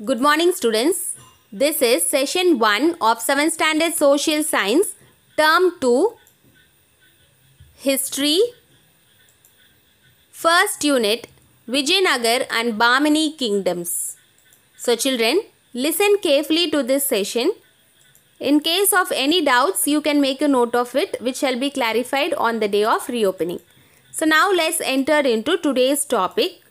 Good morning students. This is session 1 of 7th standard social science term 2 history first unit Vijayanagar and Bahmani kingdoms. So children listen carefully to this session. In case of any doubts you can make a note of it which shall be clarified on the day of reopening. So now let's enter into today's topic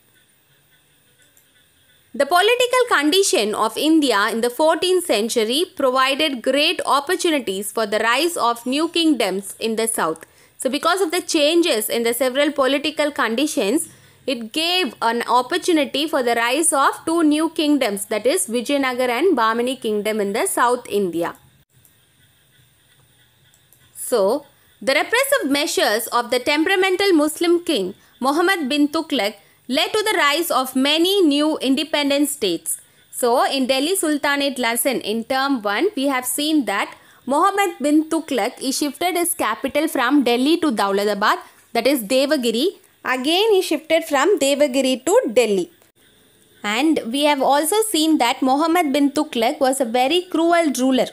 the political condition of India in the 14th century provided great opportunities for the rise of new kingdoms in the south. So, because of the changes in the several political conditions, it gave an opportunity for the rise of two new kingdoms that is Vijayanagar and Bahmani kingdom in the South India. So, the repressive measures of the temperamental Muslim king Muhammad bin Tughlaq led to the rise of many new independent states. So, in Delhi Sultanate lesson in term 1, we have seen that Mohammed bin Tughlaq he shifted his capital from Delhi to Dauladabad that is Devagiri. Again he shifted from Devagiri to Delhi. And we have also seen that Mohammed bin Tughlaq was a very cruel ruler.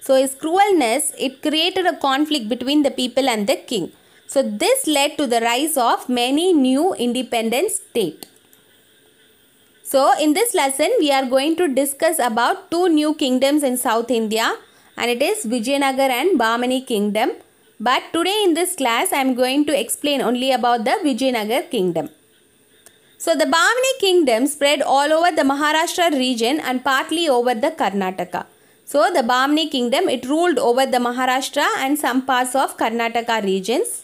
So his cruelness it created a conflict between the people and the king. So this led to the rise of many new independent states. So in this lesson we are going to discuss about two new kingdoms in South India and it is Vijayanagar and Bahmani kingdom. But today in this class I am going to explain only about the Vijayanagar kingdom. So the Bahmani kingdom spread all over the Maharashtra region and partly over the Karnataka. So the Bahmani kingdom it ruled over the Maharashtra and some parts of Karnataka regions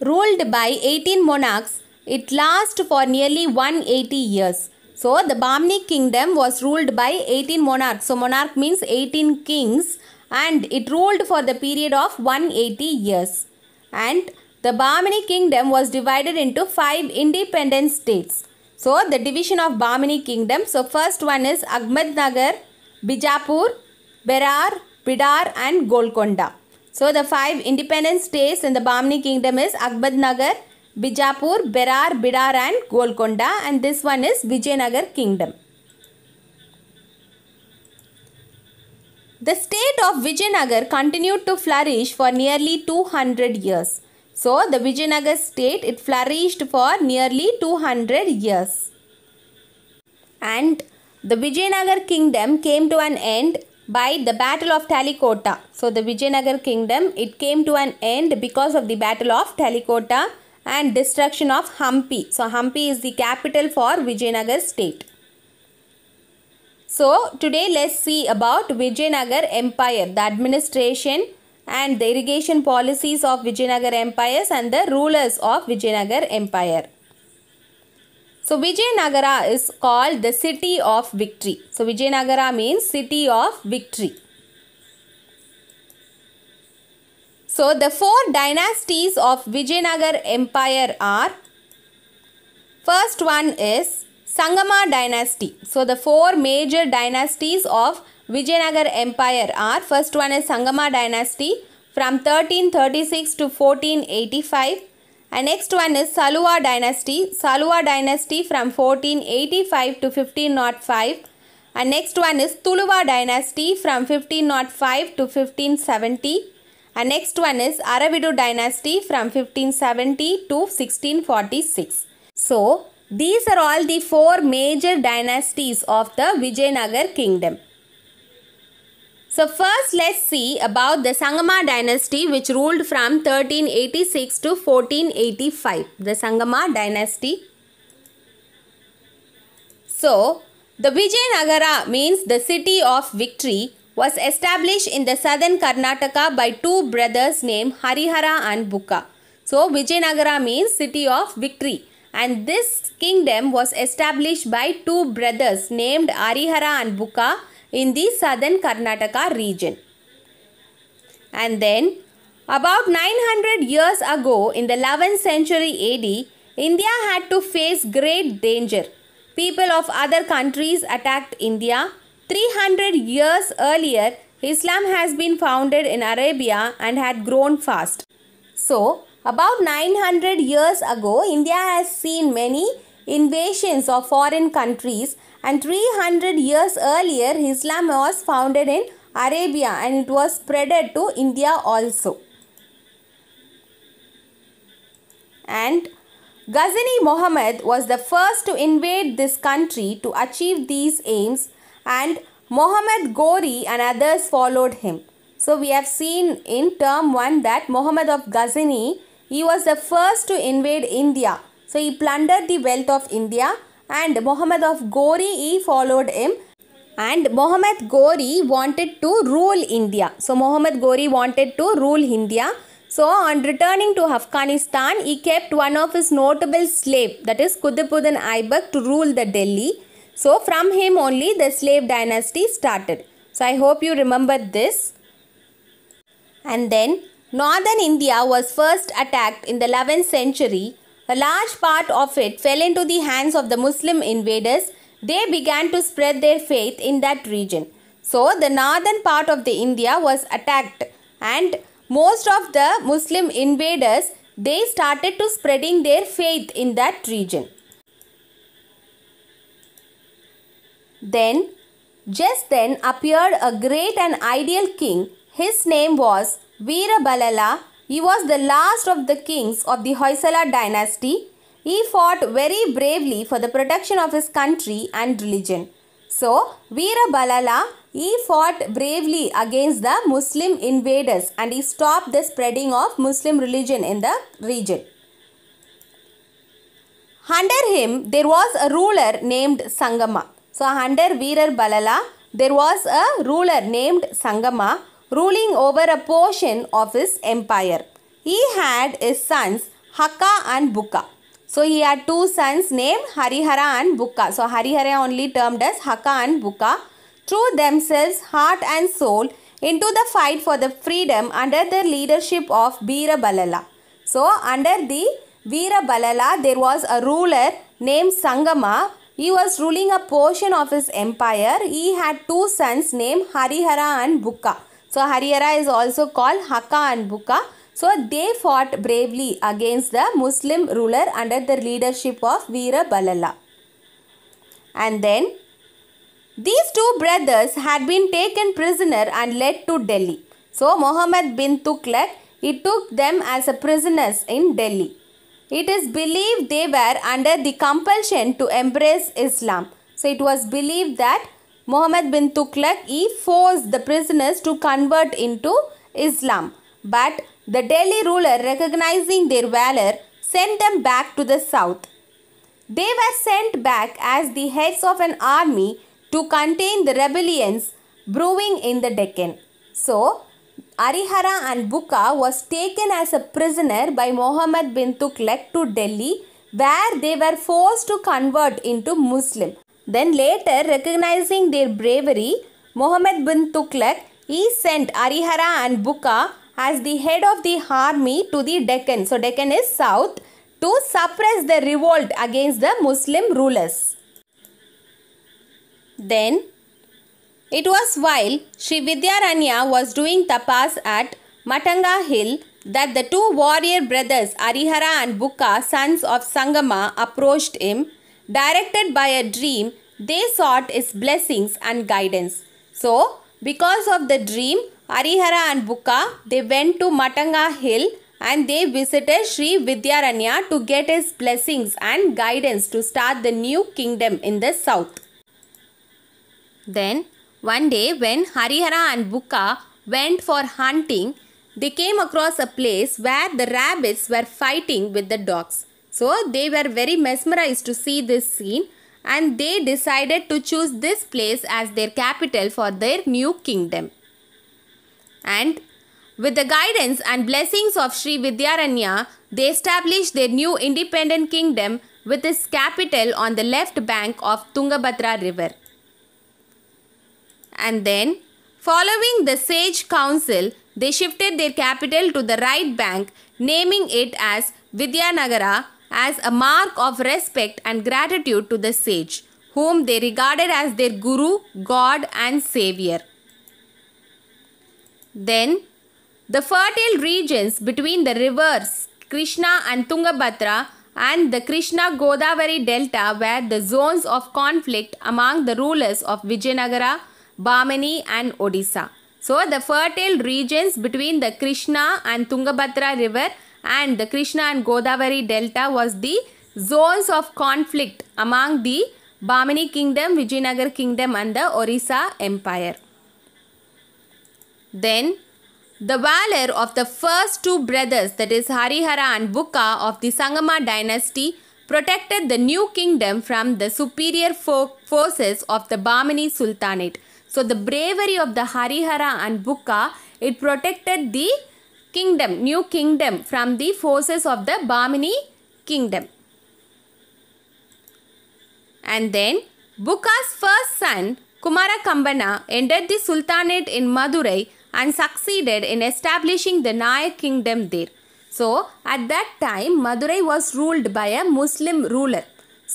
ruled by 18 monarchs, it lasted for nearly 180 years. So the Bahmani kingdom was ruled by 18 monarchs. So monarch means 18 kings and it ruled for the period of 180 years. And the Bahmani kingdom was divided into five independent states. So the division of Bahmani kingdom. So first one is Ahmednagar, Bijapur, Berar, Bidar, and Golconda. So the five independent states in the Bahmani kingdom is Akbadnagar, Bijapur, Berar, Bidar and Golconda and this one is Vijayanagar kingdom. The state of Vijayanagar continued to flourish for nearly 200 years. So the Vijayanagar state it flourished for nearly 200 years. And the Vijayanagar kingdom came to an end by the Battle of Talikota, so the Vijayanagar kingdom, it came to an end because of the Battle of Talikota and destruction of Hampi. So Hampi is the capital for Vijayanagar state. So today let's see about Vijayanagar Empire, the administration and the irrigation policies of Vijayanagar empires and the rulers of Vijayanagar Empire. So Vijayanagara is called the city of victory. So Vijayanagara means city of victory. So the four dynasties of Vijayanagara empire are first one is Sangama dynasty. So the four major dynasties of Vijayanagara empire are first one is Sangama dynasty from 1336 to 1485 and next one is Salua dynasty. Salua dynasty from 1485 to 1505. And next one is Tuluva dynasty from 1505 to 1570. And next one is Aravidu dynasty from 1570 to 1646. So, these are all the four major dynasties of the Vijayanagar kingdom. So first let's see about the Sangama dynasty which ruled from 1386 to 1485. The Sangama dynasty. So the Vijayanagara means the city of victory was established in the southern Karnataka by two brothers named Harihara and Bukka. So Vijayanagara means city of victory and this kingdom was established by two brothers named Arihara and Bukka in the southern Karnataka region. And then, about 900 years ago in the 11th century AD, India had to face great danger. People of other countries attacked India. 300 years earlier, Islam has been founded in Arabia and had grown fast. So, about 900 years ago, India has seen many invasions of foreign countries and 300 years earlier Islam was founded in Arabia and it was spreaded to India also. And Ghazni Muhammad was the first to invade this country to achieve these aims and Muhammad Ghori and others followed him. So we have seen in term 1 that Muhammad of Ghazni, he was the first to invade India so he plundered the wealth of India and Mohammed of Gory he followed him and Mohammed Gory wanted to rule India. So Mohammed Gory wanted to rule India. So on returning to Afghanistan, he kept one of his notable slave that is Qutbuddin Aibak to rule the Delhi. So from him only the slave dynasty started. So I hope you remember this. And then northern India was first attacked in the 11th century a large part of it fell into the hands of the Muslim invaders. They began to spread their faith in that region. So the northern part of the India was attacked and most of the Muslim invaders they started to spreading their faith in that region. Then just then appeared a great and ideal king. His name was Veerabalala he was the last of the kings of the Hoysala dynasty. He fought very bravely for the protection of his country and religion. So, Veera Balala, he fought bravely against the Muslim invaders and he stopped the spreading of Muslim religion in the region. Under him, there was a ruler named Sangama. So, under Veera Balala, there was a ruler named Sangama ruling over a portion of his empire. He had his sons Hakka and Bukka. So he had two sons named Harihara and Bukka. So Harihara only termed as Hakka and Bukka threw themselves heart and soul into the fight for the freedom under the leadership of Balala. So under the Balala, there was a ruler named Sangama. He was ruling a portion of his empire. He had two sons named Harihara and Bukka. So Harihara is also called Hakka and Bukka. So they fought bravely against the Muslim ruler under the leadership of Veera Balala. And then these two brothers had been taken prisoner and led to Delhi. So Muhammad bin Tughlaq he took them as prisoners in Delhi. It is believed they were under the compulsion to embrace Islam. So it was believed that Mohammed bin Tughlaq he forced the prisoners to convert into Islam. But the Delhi ruler recognizing their valor sent them back to the south. They were sent back as the heads of an army to contain the rebellions brewing in the Deccan. So, Arihara and Bukka was taken as a prisoner by Mohammed bin Tughlaq to Delhi where they were forced to convert into Muslim. Then later, recognizing their bravery, Mohammed bin Tughlaq, he sent Arihara and Buka as the head of the army to the Deccan. So Deccan is south to suppress the revolt against the Muslim rulers. Then it was while Sri was doing tapas at Matanga Hill that the two warrior brothers Arihara and Buka, sons of Sangama, approached him Directed by a dream, they sought his blessings and guidance. So, because of the dream, Arihara and Buka, they went to Matanga hill and they visited Sri Vidyaranya to get his blessings and guidance to start the new kingdom in the south. Then, one day when Harihara and Buka went for hunting, they came across a place where the rabbits were fighting with the dogs. So they were very mesmerized to see this scene and they decided to choose this place as their capital for their new kingdom. And with the guidance and blessings of Sri Vidyaranya, they established their new independent kingdom with its capital on the left bank of Tungabhadra river. And then, following the sage council, they shifted their capital to the right bank, naming it as Vidyanagara as a mark of respect and gratitude to the sage, whom they regarded as their guru, god, and savior. Then, the fertile regions between the rivers Krishna and Tungabhadra and the Krishna Godavari delta were the zones of conflict among the rulers of Vijayanagara, Bamani, and Odisha. So, the fertile regions between the Krishna and Tungabhadra river and the Krishna and Godavari delta was the zones of conflict among the Bamini kingdom, Vijayanagar kingdom and the Orissa empire. Then the valor of the first two brothers that is Harihara and Buka of the Sangama dynasty protected the new kingdom from the superior fo forces of the Bamini Sultanate. So the bravery of the Harihara and Buka, it protected the kingdom, new kingdom from the forces of the Bahmini kingdom. And then Buka's first son Kumara Kambana entered the Sultanate in Madurai and succeeded in establishing the Nayak kingdom there. So at that time Madurai was ruled by a Muslim ruler.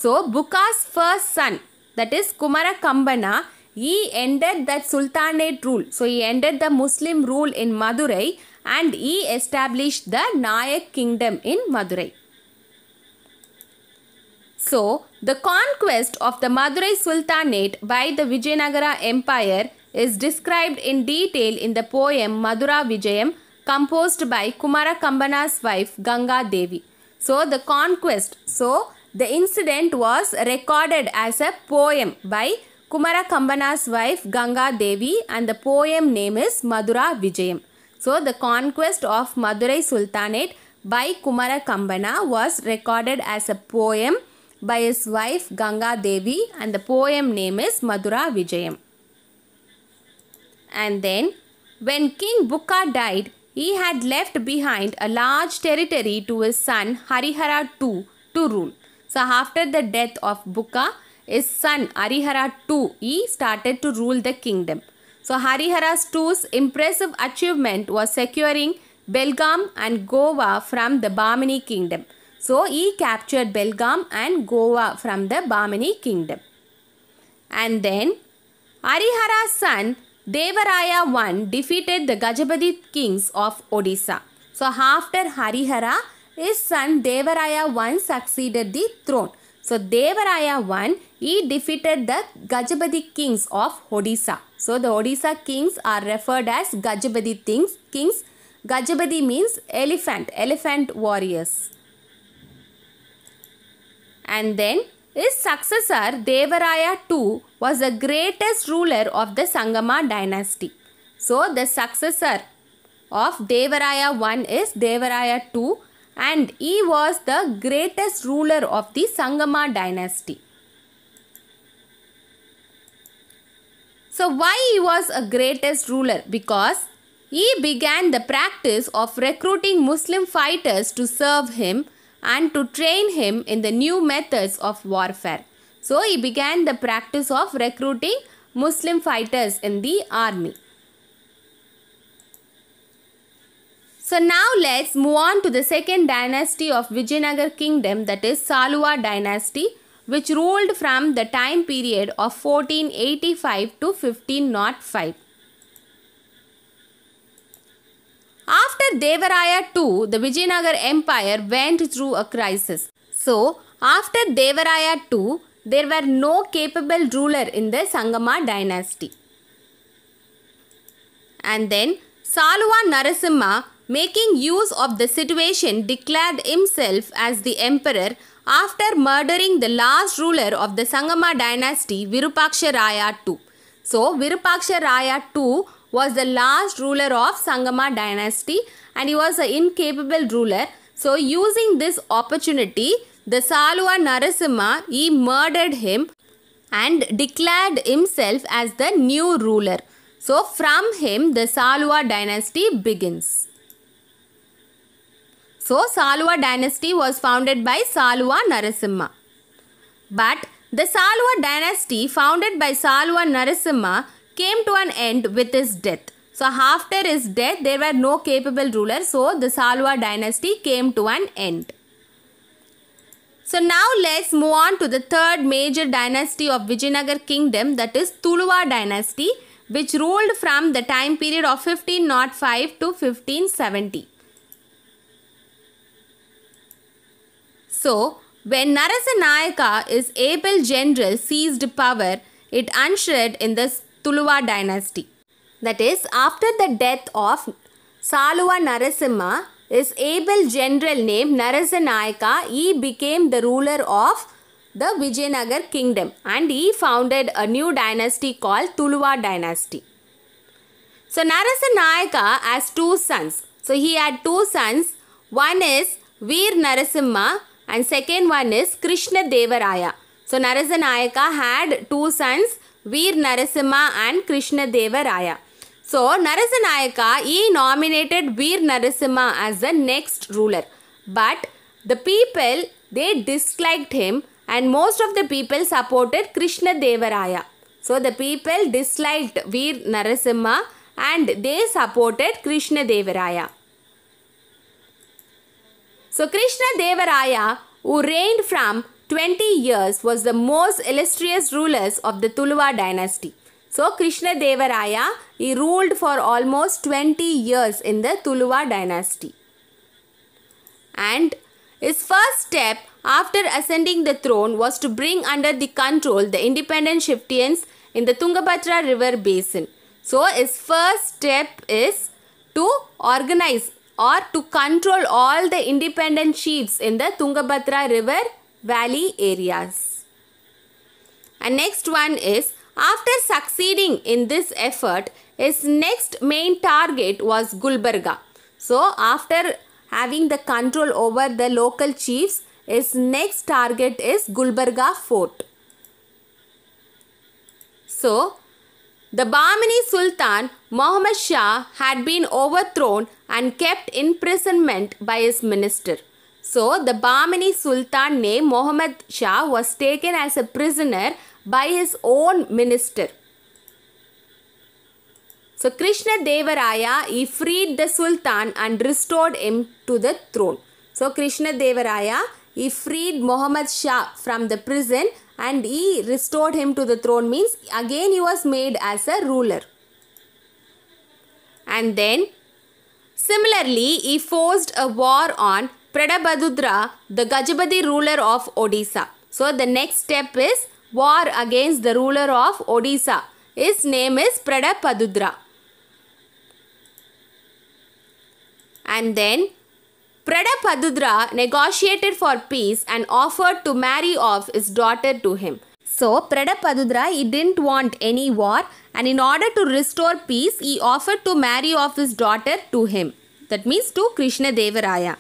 So Buka's first son that is Kumara Kambana he ended that Sultanate rule. So he ended the Muslim rule in Madurai and he established the Nayak kingdom in Madurai. So, the conquest of the Madurai Sultanate by the Vijayanagara Empire is described in detail in the poem Madura Vijayam composed by Kumara Kambana's wife Ganga Devi. So, the conquest. So, the incident was recorded as a poem by Kumara Kambana's wife Ganga Devi and the poem name is Madura Vijayam. So the conquest of Madurai Sultanate by Kumara Kambana was recorded as a poem by his wife Ganga Devi and the poem name is Madura Vijayam. And then when King Bukka died, he had left behind a large territory to his son Harihara II to rule. So after the death of Bukka, his son Arihara II, he started to rule the kingdom. So Harihara's 2's impressive achievement was securing Belgaum and Goa from the Bahmani kingdom. So he captured Belgaum and Goa from the Bahmani kingdom. And then Harihara's son Devaraya I defeated the Gajapati kings of Odisha. So after Harihara, his son Devaraya I succeeded the throne. So Devaraya won. He defeated the Gajapati kings of Odisha. So the Odisha kings are referred as Gajapati things, kings. Gajapati means elephant, elephant warriors. And then his successor Devaraya II was the greatest ruler of the Sangama dynasty. So the successor of Devaraya I is Devaraya II and he was the greatest ruler of the Sangama dynasty. So why he was a greatest ruler? Because he began the practice of recruiting Muslim fighters to serve him and to train him in the new methods of warfare. So he began the practice of recruiting Muslim fighters in the army. So now let's move on to the second dynasty of Vijayanagar kingdom that is Salwa dynasty which ruled from the time period of 1485 to 1505. After Devaraya II, the Vijayanagar empire went through a crisis. So, after Devaraya II, there were no capable ruler in the Sangama dynasty. And then Salwa Narasimha making use of the situation, declared himself as the emperor after murdering the last ruler of the Sangama dynasty, Virupaksha Raya II. So, Virupaksha Raya II was the last ruler of Sangama dynasty and he was an incapable ruler. So, using this opportunity, the Salwa Narasimha, he murdered him and declared himself as the new ruler. So, from him, the Salwa dynasty begins. So Salwa dynasty was founded by Salwa Narasimha. But the Salwa dynasty founded by Salwa Narasimha came to an end with his death. So after his death there were no capable rulers so the Salwa dynasty came to an end. So now let's move on to the third major dynasty of Vijayanagar kingdom that is Tuluva dynasty which ruled from the time period of 1505 to 1570. So, when Narasanayaka, is able general, seized power, it ushered in the Tuluva dynasty. That is, after the death of Saluva Narasimha, his able general named Narasanayaka, he became the ruler of the Vijayanagar kingdom and he founded a new dynasty called Tuluva dynasty. So Narasanayaka has two sons. So he had two sons. One is Veer Narasimha and second one is Krishna Devaraya. So Narasanayaka had two sons Veer Narasimha and Krishna Devaraya. So Narasanayaka he nominated Veer Narasimha as the next ruler. But the people they disliked him and most of the people supported Krishna Devaraya. So the people disliked Veer Narasimha and they supported Krishna Devaraya. So Krishna Devaraya, who reigned from 20 years, was the most illustrious rulers of the Tuluva dynasty. So Krishna Devaraya, he ruled for almost 20 years in the Tuluva dynasty. And his first step after ascending the throne was to bring under the control the independent Shiftians in the Tungabhadra river basin. So his first step is to organize or to control all the independent chiefs in the Tungabhadra river valley areas. And next one is after succeeding in this effort his next main target was Gulbarga. So after having the control over the local chiefs his next target is Gulbarga fort. So the Bahmani Sultan Muhammad Shah had been overthrown and kept imprisonment by his minister. So the Bahmani Sultan named Muhammad Shah was taken as a prisoner by his own minister. So Krishna Devaraya he freed the Sultan and restored him to the throne. So Krishna Devaraya he freed Muhammad Shah from the prison and he restored him to the throne means again he was made as a ruler. And then similarly he forced a war on Pradabhadudra, the Gajapati ruler of Odisha. So the next step is war against the ruler of Odisha. His name is Pradapadudra. And then Padudra negotiated for peace and offered to marry off his daughter to him. So Pradapadudra he didn't want any war and in order to restore peace he offered to marry off his daughter to him. That means to Krishna Devaraya.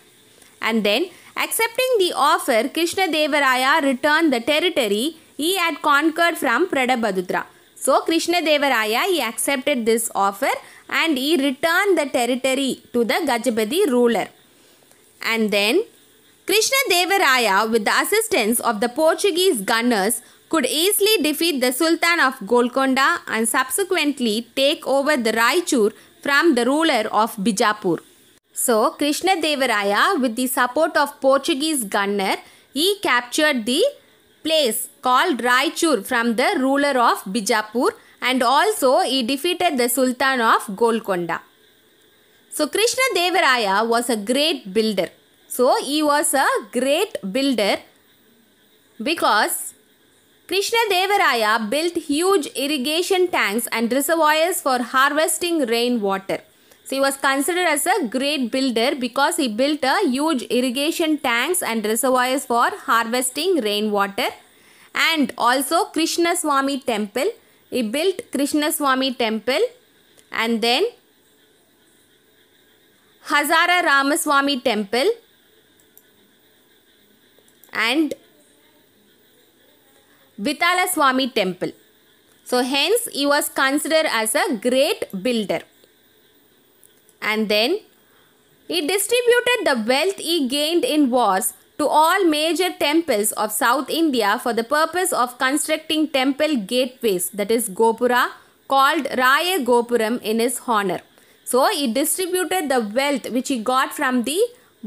And then accepting the offer Krishna Devaraya returned the territory he had conquered from Pradapadudra. So Krishna Devaraya he accepted this offer and he returned the territory to the Gajapati ruler. And then Krishna Devaraya with the assistance of the Portuguese gunners could easily defeat the Sultan of Golconda and subsequently take over the Raichur from the ruler of Bijapur. So Krishna Devaraya with the support of Portuguese gunner he captured the place called Raichur from the ruler of Bijapur and also he defeated the Sultan of Golconda. So Krishna Devaraya was a great builder. So he was a great builder because Krishna Devaraya built huge irrigation tanks and reservoirs for harvesting rainwater. So he was considered as a great builder because he built a huge irrigation tanks and reservoirs for harvesting rainwater and also Krishna Swami temple. He built Krishna Swami temple and then Hazara Ramaswamy Temple and Vitala Swami Temple. So hence he was considered as a great builder. And then he distributed the wealth he gained in wars to all major temples of South India for the purpose of constructing temple gateways that is Gopura called Raya Gopuram in his honor. So he distributed the wealth which he got from the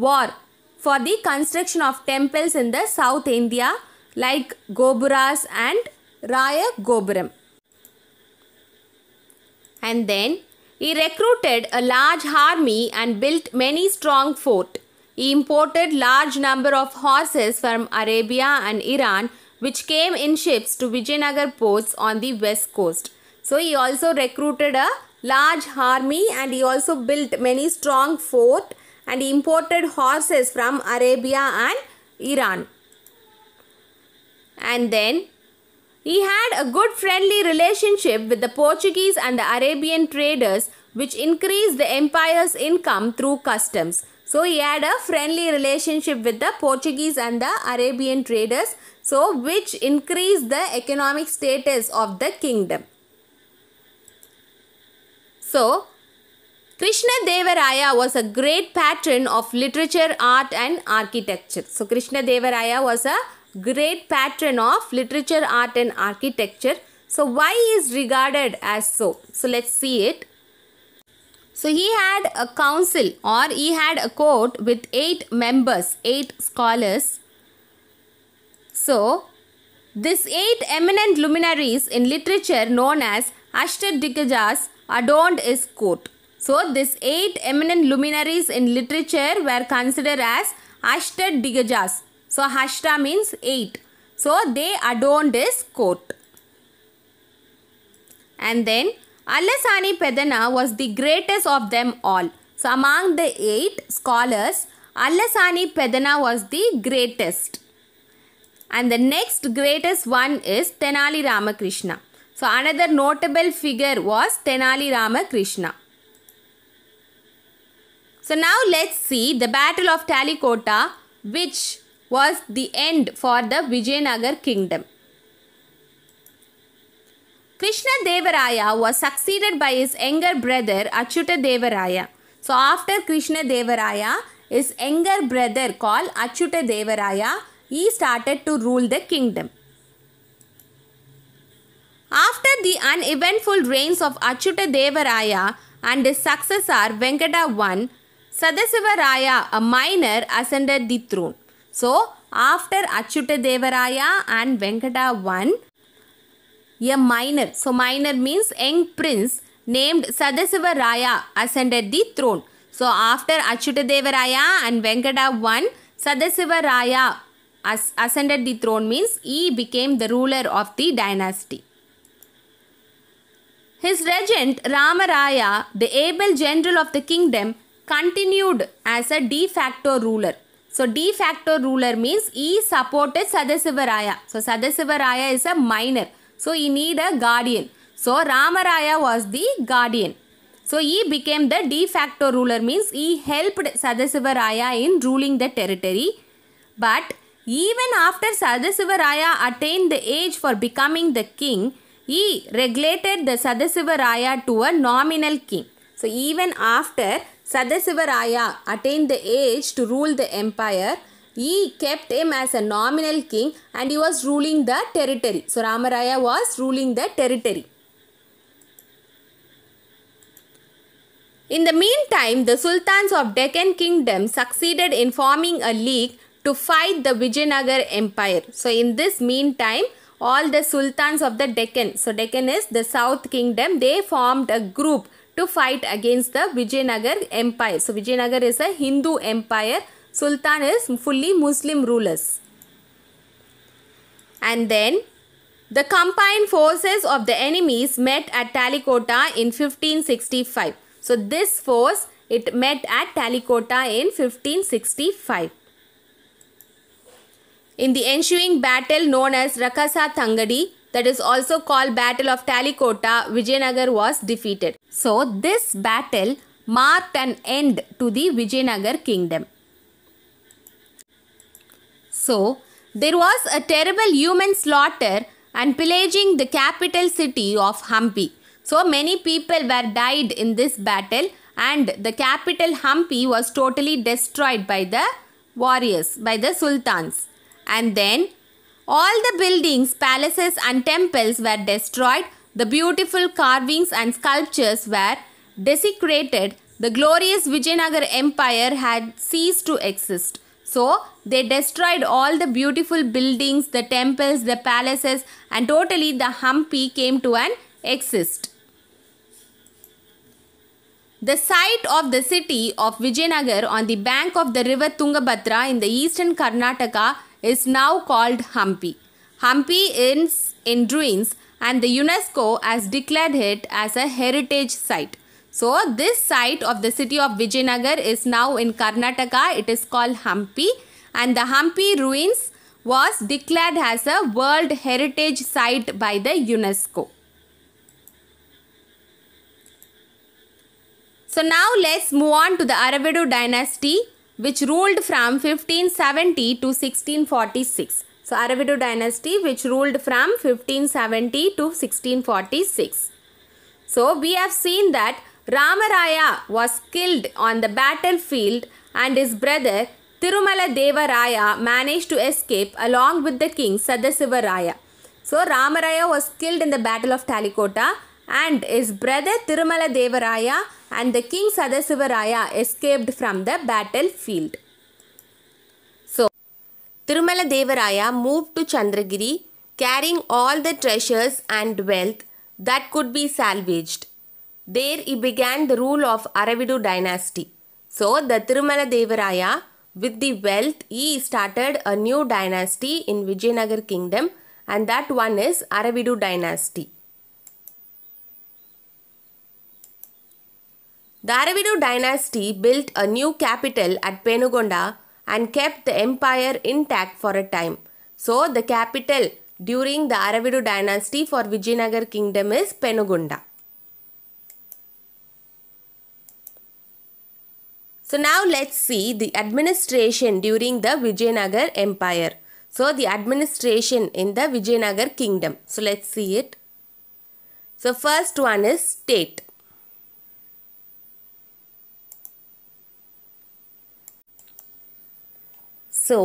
war for the construction of temples in the South India like Gopuras and Raya Gopuram. And then he recruited a large army and built many strong forts. He imported large number of horses from Arabia and Iran which came in ships to Vijayanagar ports on the west coast. So he also recruited a large army and he also built many strong fort and imported horses from Arabia and Iran. And then he had a good friendly relationship with the Portuguese and the Arabian traders which increased the empire's income through customs. So he had a friendly relationship with the Portuguese and the Arabian traders so which increased the economic status of the kingdom. So, Krishna Devaraya was a great patron of literature, art and architecture. So, Krishna Devaraya was a great patron of literature, art and architecture. So, why is regarded as so? So, let's see it. So, he had a council or he had a court with 8 members, 8 scholars. So, these 8 eminent luminaries in literature known as Ashtadikajas adorned his court. So these eight eminent luminaries in literature were considered as Ashta Digajas. So Ashta means eight. So they adorned his court. And then Alasani Pedana was the greatest of them all. So among the eight scholars, Alasani Pedana was the greatest. And the next greatest one is Tenali Ramakrishna. So another notable figure was Tenali Ramakrishna. So now let's see the Battle of Talikota which was the end for the Vijayanagar kingdom. Krishna Devaraya was succeeded by his younger brother Achyuta Devaraya. So after Krishna Devaraya, his younger brother called Achyuta Devaraya, he started to rule the kingdom. After the uneventful reigns of Achyuta Devaraya and his successor Venkata I, Sadasivaraya, a minor, ascended the throne. So, after Achyuta Devaraya and Venkata I, a minor, so minor means young prince named Sadasivaraya ascended the throne. So, after Achyuta Devaraya and Venkata I, Sadasivaraya ascended the throne means he became the ruler of the dynasty. His regent Ramaraya, the able general of the kingdom, continued as a de facto ruler. So de facto ruler means he supported Sadasivaraya. So Sadasivaraya is a minor. So he need a guardian. So Ramaraya was the guardian. So he became the de facto ruler means he helped Sadasivaraya in ruling the territory. But even after Sadasivaraya attained the age for becoming the king, he regulated the Sadasivaraya to a nominal king. So even after Sadasivaraya attained the age to rule the empire, he kept him as a nominal king and he was ruling the territory. So Ramaraya was ruling the territory. In the meantime, the sultans of Deccan kingdom succeeded in forming a league to fight the Vijayanagar empire. So in this meantime, all the sultans of the Deccan. So Deccan is the south kingdom. They formed a group to fight against the Vijayanagar empire. So Vijayanagar is a Hindu empire. Sultan is fully Muslim rulers. And then the combined forces of the enemies met at Talikota in 1565. So this force it met at Talikota in 1565. In the ensuing battle known as Rakasa Thangadi, that is also called Battle of Talikota, Vijayanagar was defeated. So this battle marked an end to the Vijayanagar kingdom. So there was a terrible human slaughter and pillaging the capital city of Hampi. So many people were died in this battle and the capital Hampi was totally destroyed by the warriors, by the sultans and then all the buildings, palaces, and temples were destroyed. The beautiful carvings and sculptures were desecrated. The glorious Vijayanagar Empire had ceased to exist. So, they destroyed all the beautiful buildings, the temples, the palaces, and totally the Hampi came to an exist. The site of the city of Vijayanagar on the bank of the river Tungabhadra in the eastern Karnataka is now called Hampi. Hampi is in ruins and the UNESCO has declared it as a heritage site. So this site of the city of Vijayanagar is now in Karnataka. It is called Hampi and the Hampi ruins was declared as a World Heritage Site by the UNESCO. So now let's move on to the Aravidu dynasty which ruled from 1570 to 1646. So Aravidu dynasty which ruled from 1570 to 1646. So we have seen that Ramaraya was killed on the battlefield and his brother Tirumala Devaraya managed to escape along with the king Sadasivaraya. So Ramaraya was killed in the battle of Talikota and his brother Tirumala Devaraya and the king Sadasivaraya escaped from the battlefield. So, Tirumala Devaraya moved to Chandragiri carrying all the treasures and wealth that could be salvaged. There he began the rule of Aravidu dynasty. So, the Tirumala Devaraya with the wealth he started a new dynasty in Vijayanagar kingdom and that one is Aravidu dynasty. Daravidu dynasty built a new capital at Penugonda and kept the empire intact for a time. So, the capital during the Aravidu dynasty for Vijayanagar kingdom is Penugonda. So now let's see the administration during the Vijayanagar empire. So the administration in the Vijayanagar kingdom. So let's see it. So first one is state. So,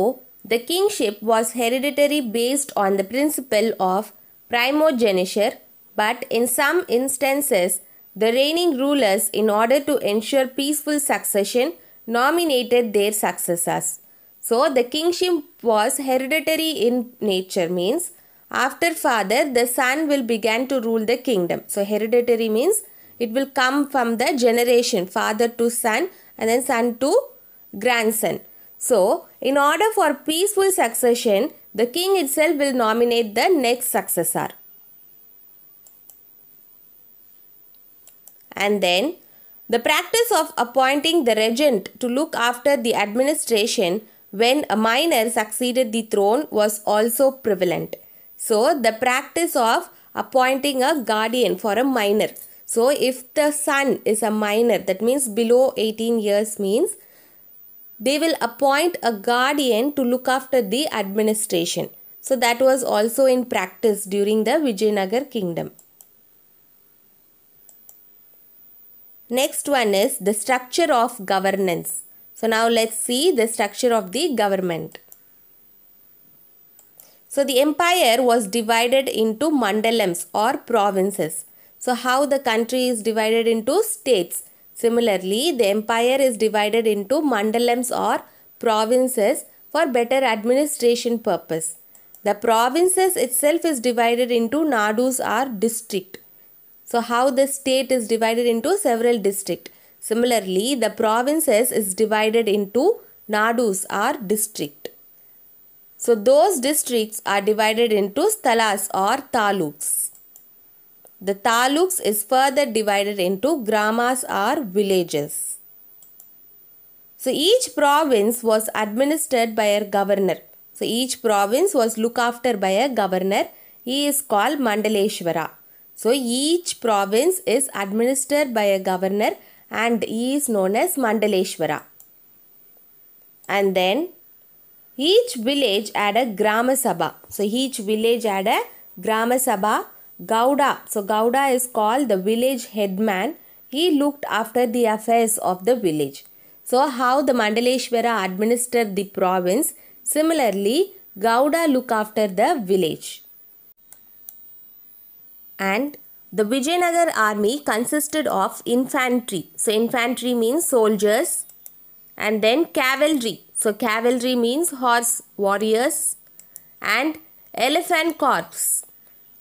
the kingship was hereditary based on the principle of primogeniture, but in some instances, the reigning rulers, in order to ensure peaceful succession, nominated their successors. So, the kingship was hereditary in nature means after father, the son will begin to rule the kingdom. So, hereditary means it will come from the generation father to son and then son to grandson. So, in order for peaceful succession, the king itself will nominate the next successor. And then, the practice of appointing the regent to look after the administration when a minor succeeded the throne was also prevalent. So, the practice of appointing a guardian for a minor. So, if the son is a minor, that means below 18 years means they will appoint a guardian to look after the administration. So that was also in practice during the Vijayanagar kingdom. Next one is the structure of governance. So now let's see the structure of the government. So the empire was divided into mandalams or provinces. So how the country is divided into states. Similarly, the empire is divided into mandalams or provinces for better administration purpose. The provinces itself is divided into nadus or district. So how the state is divided into several district. Similarly, the provinces is divided into nadus or district. So those districts are divided into sthalas or taluks. The taluks is further divided into gramas or villages. So each province was administered by a governor. So each province was looked after by a governor. He is called Mandaleshwara. So each province is administered by a governor and he is known as Mandaleshwara. And then each village had a Grama Sabha. So each village had a Grama Sabha Gauda, So Gauda is called the village headman. He looked after the affairs of the village. So how the Mandaleshwara administered the province, similarly Gauda looked after the village. And the Vijayanagar army consisted of infantry. So infantry means soldiers and then cavalry. So cavalry means horse warriors and elephant corps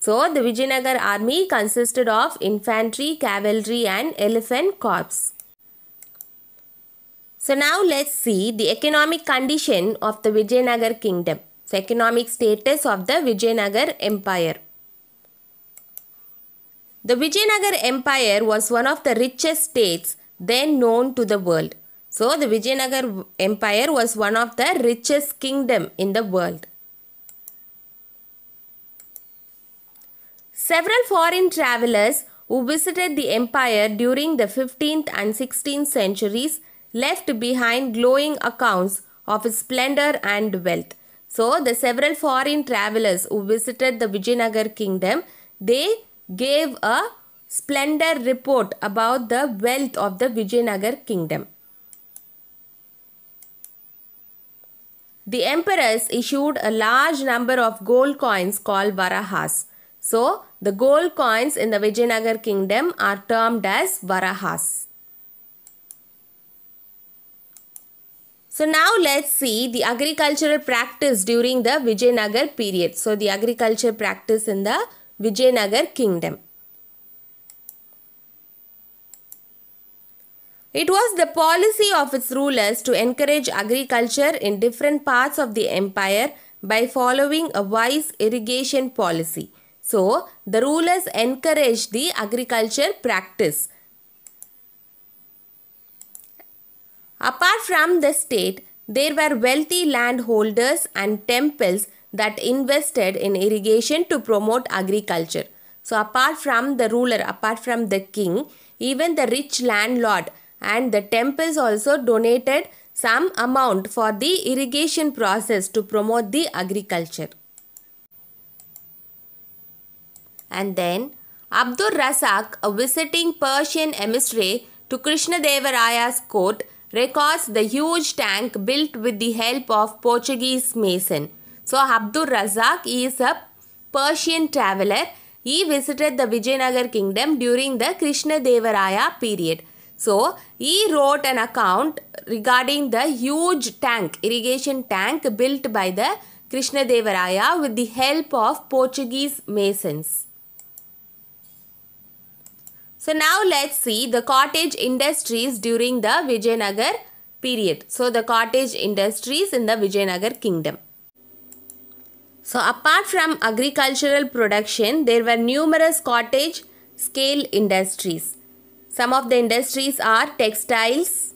so, the Vijayanagar army consisted of infantry, cavalry and elephant corps. So, now let's see the economic condition of the Vijayanagar kingdom. So, economic status of the Vijayanagar empire. The Vijayanagar empire was one of the richest states then known to the world. So, the Vijayanagar empire was one of the richest kingdom in the world. Several foreign travelers who visited the empire during the 15th and 16th centuries left behind glowing accounts of its splendor and wealth. So, the several foreign travelers who visited the Vijayanagar kingdom, they gave a splendor report about the wealth of the Vijayanagar kingdom. The emperors issued a large number of gold coins called Varahas. So, the gold coins in the Vijayanagar kingdom are termed as Varahas. So now let's see the agricultural practice during the Vijayanagar period. So the agriculture practice in the Vijayanagar kingdom. It was the policy of its rulers to encourage agriculture in different parts of the empire by following a wise irrigation policy. So, the rulers encouraged the agriculture practice. Apart from the state, there were wealthy landholders and temples that invested in irrigation to promote agriculture. So, apart from the ruler, apart from the king, even the rich landlord and the temples also donated some amount for the irrigation process to promote the agriculture. and then Abdur Razak, a visiting Persian emissary to Krishna Devaraya's court, records the huge tank built with the help of Portuguese mason. So Abdur Razak is a Persian traveler. He visited the Vijayanagar kingdom during the Krishna Devaraya period. So he wrote an account regarding the huge tank, irrigation tank built by the Krishna Devaraya with the help of Portuguese masons. So now let's see the cottage industries during the Vijayanagar period. So the cottage industries in the Vijayanagar kingdom. So apart from agricultural production, there were numerous cottage scale industries. Some of the industries are textiles,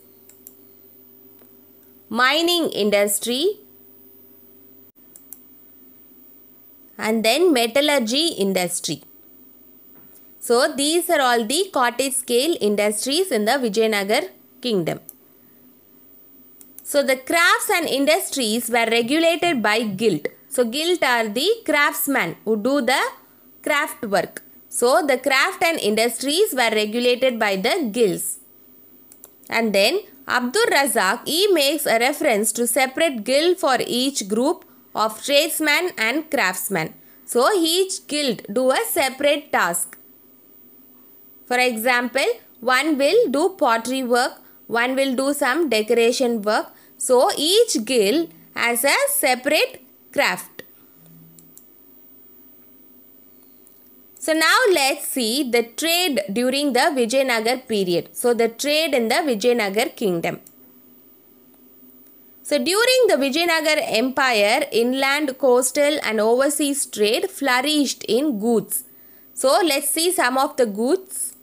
mining industry, and then metallurgy industry. So these are all the cottage scale industries in the Vijayanagar kingdom. So the crafts and industries were regulated by guild. So guild are the craftsmen who do the craft work. So the craft and industries were regulated by the guilds. And then Abdul Razak he makes a reference to separate guild for each group of tradesmen and craftsmen. So each guild do a separate task for example, one will do pottery work, one will do some decoration work. So each guild has a separate craft. So now let's see the trade during the Vijayanagar period. So the trade in the Vijayanagar kingdom. So during the Vijayanagar empire, inland, coastal and overseas trade flourished in goods. So let's see some of the goods.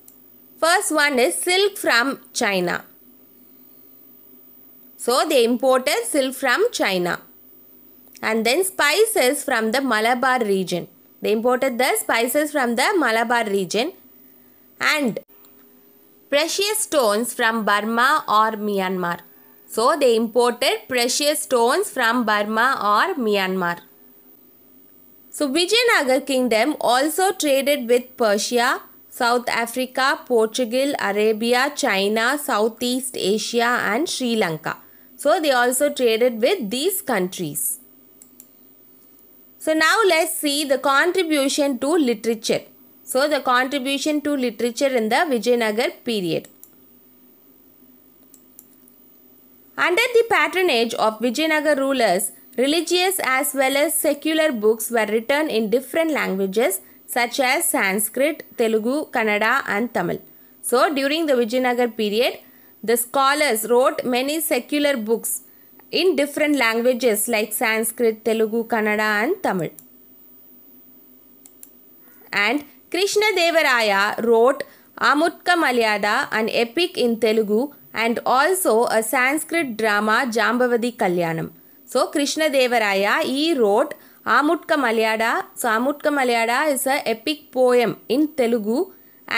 First one is silk from China. So they imported silk from China. And then spices from the Malabar region. They imported the spices from the Malabar region. And precious stones from Burma or Myanmar. So they imported precious stones from Burma or Myanmar. So Vijayanagar kingdom also traded with Persia, South Africa, Portugal, Arabia, China, Southeast Asia and Sri Lanka. So they also traded with these countries. So now let's see the contribution to literature. So the contribution to literature in the Vijayanagar period. Under the patronage of Vijayanagar rulers, Religious as well as secular books were written in different languages such as Sanskrit, Telugu, Kannada, and Tamil. So, during the Vijayanagar period, the scholars wrote many secular books in different languages like Sanskrit, Telugu, Kannada, and Tamil. And Krishna Devaraya wrote Amutka Malyada, an epic in Telugu, and also a Sanskrit drama Jambavadi Kalyanam. So Krishna Devaraya he wrote Amutka Malayada. So Amutka Malayada is a epic poem in Telugu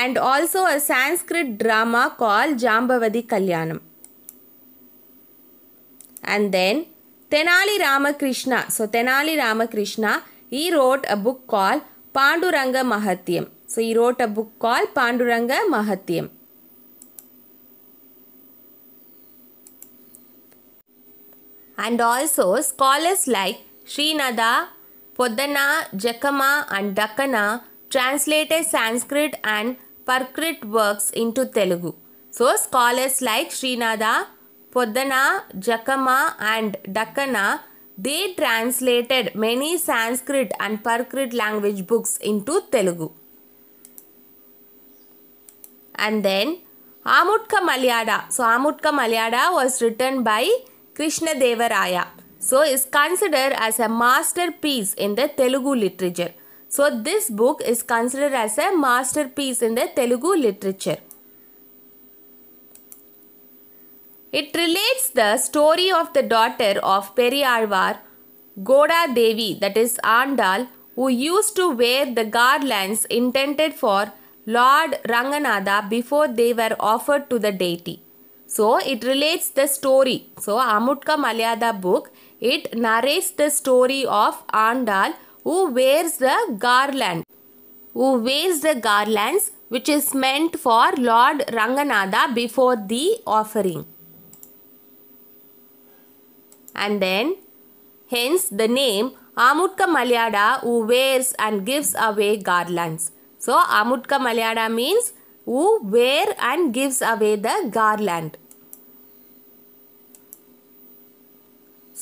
and also a Sanskrit drama called Jambavadi Kalyanam. And then Tenali Ramakrishna. So Tenali Ramakrishna, he wrote a book called Panduranga Mahatyam. So he wrote a book called Panduranga Mahatyam. and also scholars like Srinada, Podana, Jakama and Dakana translated Sanskrit and Prakrit works into Telugu. So scholars like Srinada, Podana, Jakama and Dakana they translated many Sanskrit and Prakrit language books into Telugu. And then Amutka Malyada. So Amutka Malyada was written by Krishna Devaraya, So is considered as a masterpiece in the Telugu literature. So this book is considered as a masterpiece in the Telugu literature. It relates the story of the daughter of Periyarvar, Goda Devi, that is Andal, who used to wear the garlands intended for Lord Ranganatha before they were offered to the deity. So it relates the story. So Amutka Malayada book, it narrates the story of Andal who wears the garland. Who wears the garlands which is meant for Lord Ranganatha before the offering. And then, hence the name Amutka Malayada who wears and gives away garlands. So Amutka Malayada means who wear and gives away the garland.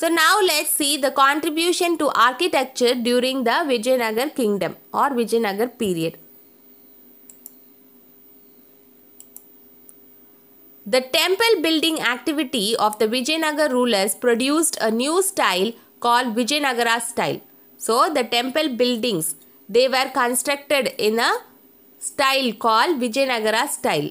So now let's see the contribution to architecture during the Vijayanagar kingdom or Vijayanagar period. The temple building activity of the Vijayanagar rulers produced a new style called Vijayanagara style. So the temple buildings they were constructed in a style called Vijayanagara style.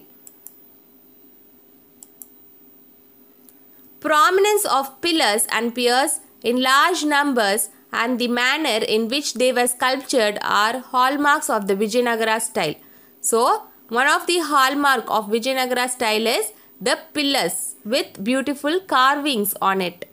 prominence of pillars and piers in large numbers and the manner in which they were sculptured are hallmarks of the Vijayanagara style. So, one of the hallmark of Vijayanagara style is the pillars with beautiful carvings on it.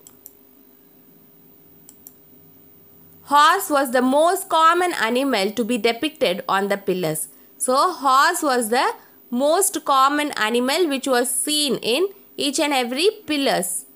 Horse was the most common animal to be depicted on the pillars. So, horse was the most common animal which was seen in each and every pillars.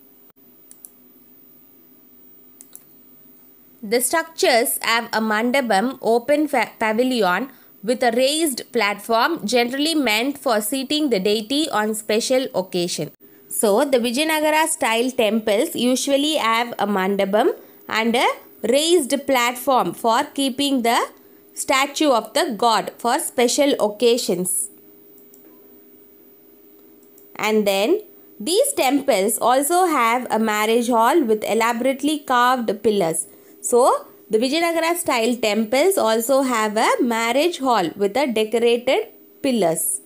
The structures have a mandapam open pavilion with a raised platform generally meant for seating the deity on special occasion. So the Vijayanagara style temples usually have a mandapam and a raised platform for keeping the statue of the god for special occasions. And then these temples also have a marriage hall with elaborately carved pillars. So, the Vijayanagara style temples also have a marriage hall with a decorated pillars.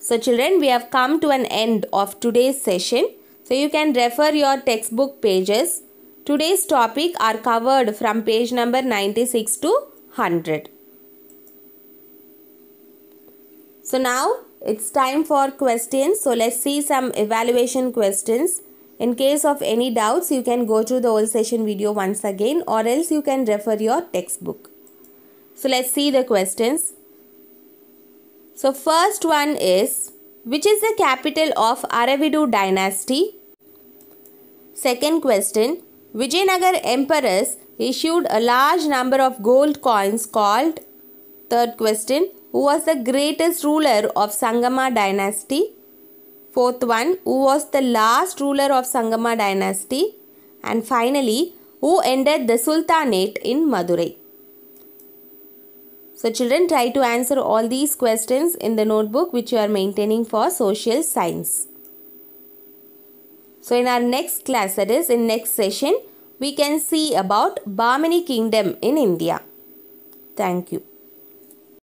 So children, we have come to an end of today's session. So you can refer your textbook pages. Today's topic are covered from page number 96 to 100. So now it's time for questions. So let's see some evaluation questions. In case of any doubts, you can go through the whole session video once again or else you can refer your textbook. So let's see the questions. So first one is, which is the capital of Aravidu dynasty? Second question, Vijayanagar emperors issued a large number of gold coins called third question who was the greatest ruler of Sangama dynasty. Fourth one, who was the last ruler of Sangama dynasty. And finally, who ended the Sultanate in Madurai. So children try to answer all these questions in the notebook which you are maintaining for social science. So in our next class that is in next session we can see about Bahmani kingdom in India. Thank you.